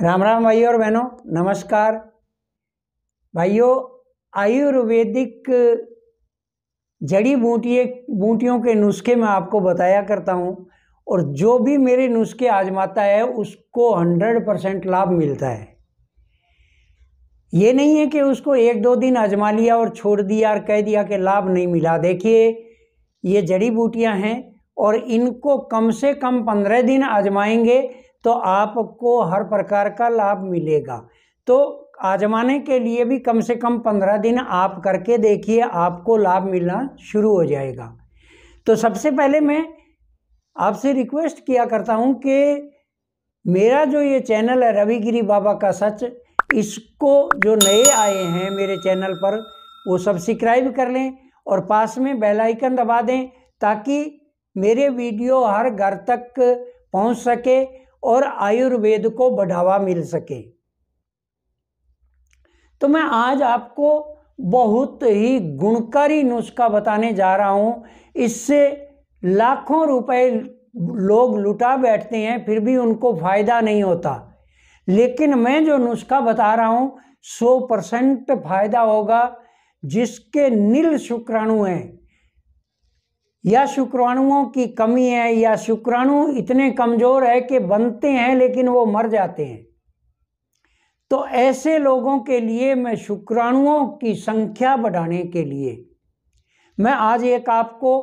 राम राम भाइयों और बहनों नमस्कार भाइयों आयुर्वेदिक जड़ी बूटिए बूटियों के नुस्खे मैं आपको बताया करता हूँ और जो भी मेरे नुस्खे आजमाता है उसको हंड्रेड परसेंट लाभ मिलता है ये नहीं है कि उसको एक दो दिन आजमा लिया और छोड़ दिया और कह दिया कि लाभ नहीं मिला देखिए ये जड़ी बूटियाँ हैं और इनको कम से कम पंद्रह दिन आजमाएंगे तो आपको हर प्रकार का लाभ मिलेगा तो आजमाने के लिए भी कम से कम पंद्रह दिन आप करके देखिए आपको लाभ मिलना शुरू हो जाएगा तो सबसे पहले मैं आपसे रिक्वेस्ट किया करता हूँ कि मेरा जो ये चैनल है रविगिरी बाबा का सच इसको जो नए आए हैं मेरे चैनल पर वो सब्सक्राइब कर लें और पास में बेल आइकन दबा दें ताकि मेरे वीडियो हर घर तक पहुंच सके और आयुर्वेद को बढ़ावा मिल सके तो मैं आज आपको बहुत ही गुणकारी नुस्खा बताने जा रहा हूँ इससे लाखों रुपए लोग लुटा बैठते हैं फिर भी उनको फ़ायदा नहीं होता लेकिन मैं जो नुस्खा बता रहा हूँ सौ परसेंट फायदा होगा जिसके नील शुक्राणु हैं या शुक्राणुओं की कमी है या शुक्राणु इतने कमज़ोर है कि बनते हैं लेकिन वो मर जाते हैं तो ऐसे लोगों के लिए मैं शुक्राणुओं की संख्या बढ़ाने के लिए मैं आज एक आपको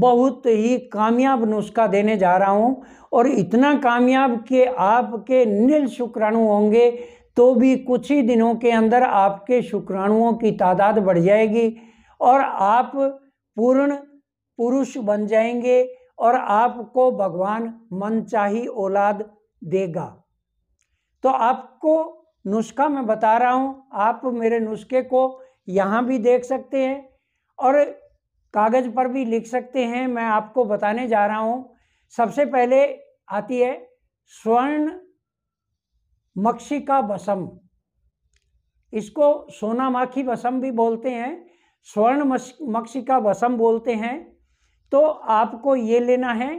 बहुत ही कामयाब नुस्खा देने जा रहा हूँ और इतना कामयाब कि आपके नील शुक्राणु होंगे तो भी कुछ ही दिनों के अंदर आपके शुक्राणुओं की तादाद बढ़ जाएगी और आप पूर्ण पुरुष बन जाएंगे और आपको भगवान मनचाही औलाद देगा तो आपको नुस्खा मैं बता रहा हूँ आप मेरे नुस्खे को यहाँ भी देख सकते हैं और कागज़ पर भी लिख सकते हैं मैं आपको बताने जा रहा हूँ सबसे पहले आती है स्वर्ण मक्षिका बसम इसको सोना माखी बसम भी बोलते हैं स्वर्ण मक्षिका बसम बोलते हैं तो आपको ये लेना है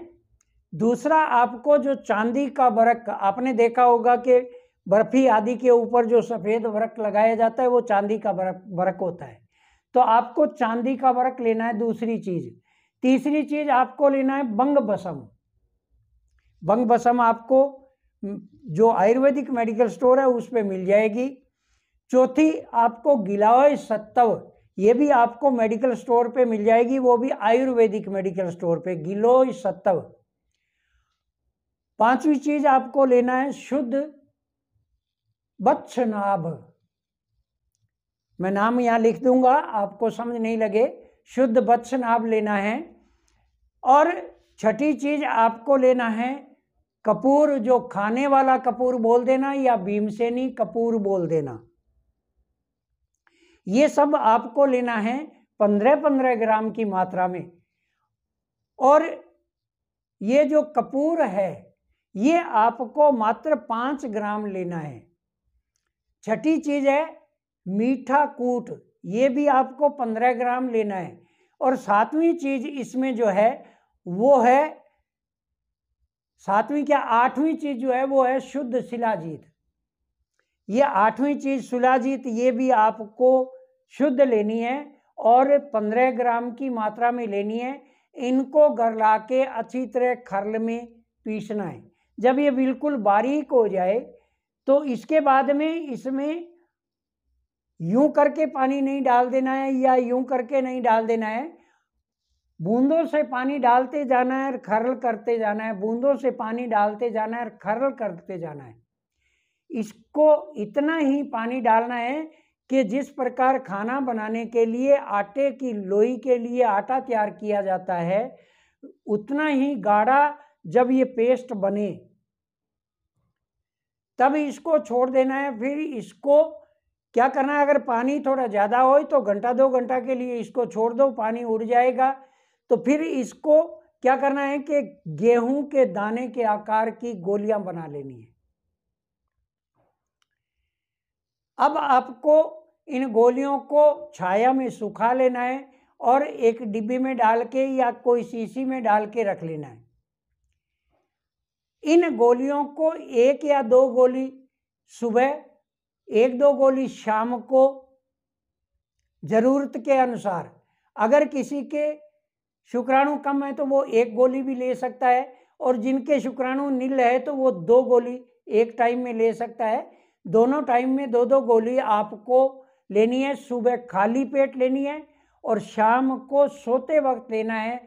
दूसरा आपको जो चांदी का वर्क आपने देखा होगा कि बर्फी आदि के ऊपर जो सफ़ेद वर्क लगाया जाता है वो चांदी का वर्क वर्क होता है तो आपको चांदी का वर्क लेना है दूसरी चीज़ तीसरी चीज़ आपको लेना है बंग बसम बंग बसम आपको जो आयुर्वेदिक मेडिकल स्टोर है उस पर मिल जाएगी चौथी आपको गिलाय सत्तव ये भी आपको मेडिकल स्टोर पे मिल जाएगी वो भी आयुर्वेदिक मेडिकल स्टोर पे गिलोय सत्तव पांचवी चीज आपको लेना है शुद्ध बत्सनाभ मैं नाम यहां लिख दूंगा आपको समझ नहीं लगे शुद्ध बच्छनाभ लेना है और छठी चीज आपको लेना है कपूर जो खाने वाला कपूर बोल देना या भीमसेनी कपूर बोल देना ये सब आपको लेना है पंद्रह पंद्रह ग्राम की मात्रा में और ये जो कपूर है ये आपको मात्र पाँच ग्राम लेना है छठी चीज़ है मीठा कूट ये भी आपको पंद्रह ग्राम लेना है और सातवीं चीज़ इसमें जो है वो है सातवीं क्या आठवीं चीज़ जो है वो है शुद्ध शिलाजीत ये आठवीं चीज़ शिलाजीत ये भी आपको शुद्ध लेनी है और पंद्रह ग्राम की मात्रा में लेनी है इनको गरला के अच्छी तरह खरल में पीसना है जब ये बिल्कुल बारीक हो जाए तो इसके बाद में इसमें यूं करके पानी नहीं डाल देना है या यूं करके नहीं डाल देना है बूंदों से पानी डालते जाना है और खरल करते जाना है बूंदों से पानी डालते जाना है और खरल करते जाना है इसको इतना ही पानी डालना है कि जिस प्रकार खाना बनाने के लिए आटे की लोई के लिए आटा तैयार किया जाता है उतना ही गाढ़ा जब ये पेस्ट बने तब इसको छोड़ देना है फिर इसको क्या करना है अगर पानी थोड़ा ज़्यादा हो तो घंटा दो घंटा के लिए इसको छोड़ दो पानी उड़ जाएगा तो फिर इसको क्या करना है कि गेहूं के दाने के आकार की गोलियां बना लेनी है अब आपको इन गोलियों को छाया में सुखा लेना है और एक डिब्बे में डाल के या कोई शीशी में डाल के रख लेना है इन गोलियों को एक या दो गोली सुबह एक दो गोली शाम को ज़रूरत के अनुसार अगर किसी के शुक्राणु कम है तो वो एक गोली भी ले सकता है और जिनके शुक्राणु नील है तो वो दो गोली एक टाइम में ले सकता है दोनों टाइम में दो दो गोली आपको लेनी है सुबह खाली पेट लेनी है और शाम को सोते वक्त लेना है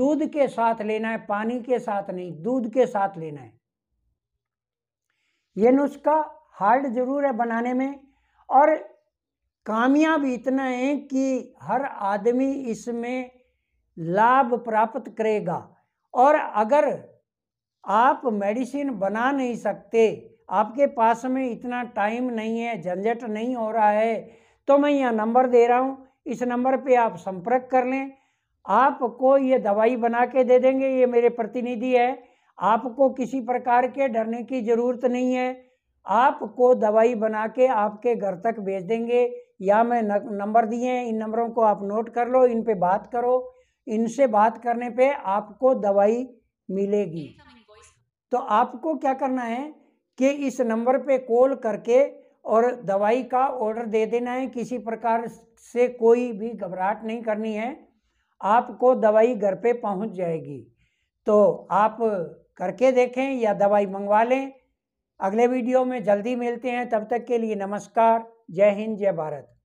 दूध के साथ लेना है पानी के साथ नहीं दूध के साथ लेना है ये नुस्खा हार्ड जरूर है बनाने में और कामयाब इतना है कि हर आदमी इसमें लाभ प्राप्त करेगा और अगर आप मेडिसिन बना नहीं सकते आपके पास में इतना टाइम नहीं है झंझट नहीं हो रहा है तो मैं यहाँ नंबर दे रहा हूँ इस नंबर पे आप संपर्क कर लें आपको ये दवाई बना के दे देंगे ये मेरे प्रतिनिधि है आपको किसी प्रकार के डरने की ज़रूरत नहीं है आपको दवाई बना के आपके घर तक भेज देंगे या मैं नंबर दिए हैं इन नंबरों को आप नोट कर लो इन पे बात करो इनसे बात करने पे आपको दवाई मिलेगी तो आपको क्या करना है कि इस नंबर पे कॉल करके और दवाई का ऑर्डर दे देना है किसी प्रकार से कोई भी घबराहट नहीं करनी है आपको दवाई घर पे पहुंच जाएगी तो आप करके देखें या दवाई मंगवा लें अगले वीडियो में जल्दी मिलते हैं तब तक के लिए नमस्कार जय हिंद जय भारत